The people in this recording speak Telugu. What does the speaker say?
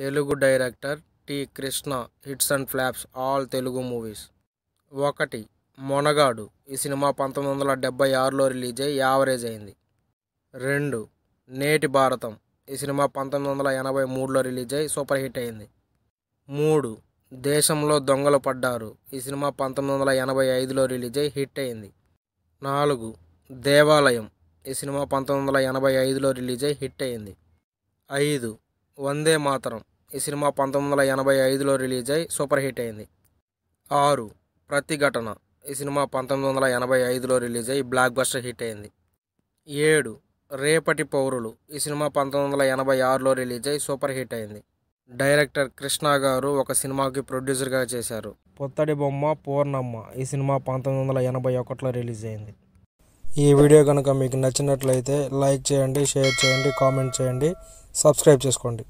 Telugu director T Krishna hits and flops all Telugu movies ఒకటి మొనగాడు ఈ సినిమా పంతొమ్మిది వందల డెబ్బై ఆరులో రిలీజ్ అయ్యి యావరేజ్ అయింది రెండు నేటి భారతం ఈ సినిమా పంతొమ్మిది వందల ఎనభై మూడులో రిలీజ్ అయ్యి సూపర్ హిట్ అయింది మూడు దేశంలో దొంగలు పడ్డారు ఈ సినిమా పంతొమ్మిది వందల ఎనభై ఐదులో రిలీజ్ అయ్యి హిట్ అయింది నాలుగు దేవాలయం ఈ సినిమా పంతొమ్మిది వందల ఎనభై ఐదులో రిలీజ్ అయ్యి హిట్ అయింది ఐదు వందే మాతరం ఈ సినిమా పంతొమ్మిది వందల ఎనభై ఐదులో రిలీజ్ అయి సూపర్ హిట్ అయింది ఆరు ప్రతిఘటన ఈ సినిమా పంతొమ్మిది వందల ఎనభై ఐదులో రిలీజ్ అయ్యి బ్లాక్ బస్టర్ హిట్ అయింది ఏడు రేపటి పౌరులు ఈ సినిమా పంతొమ్మిది వందల ఎనభై ఆరులో రిలీజ్ అయ్యి సూపర్ హిట్ అయింది డైరెక్టర్ కృష్ణ గారు ఒక సినిమాకి ప్రొడ్యూసర్గా చేశారు పొత్తడి బొమ్మ పూర్ణమ్మ ఈ సినిమా పంతొమ్మిది వందల ఎనభై ఒకటిలో రిలీజ్ అయింది ఈ వీడియో కనుక మీకు నచ్చినట్లయితే లైక్ చేయండి షేర్ చేయండి కామెంట్ చేయండి సబ్స్క్రైబ్ చేసుకోండి